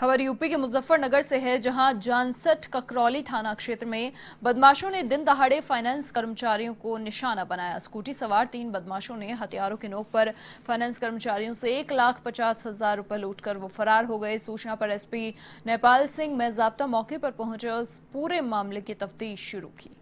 खबर यूपी के मुजफ्फरनगर से है जहां जानसठ ककरौली थाना क्षेत्र में बदमाशों ने दिन दहाड़े फाइनेंस कर्मचारियों को निशाना बनाया स्कूटी सवार तीन बदमाशों ने हथियारों के नोक पर फाइनेंस कर्मचारियों से एक लाख पचास हजार रुपए लूटकर वो फरार हो गए सूचना पर एसपी नेपाल सिंह में जाब्ता मौके पर पहुंचे और पूरे मामले की तफ्तीश शुरू की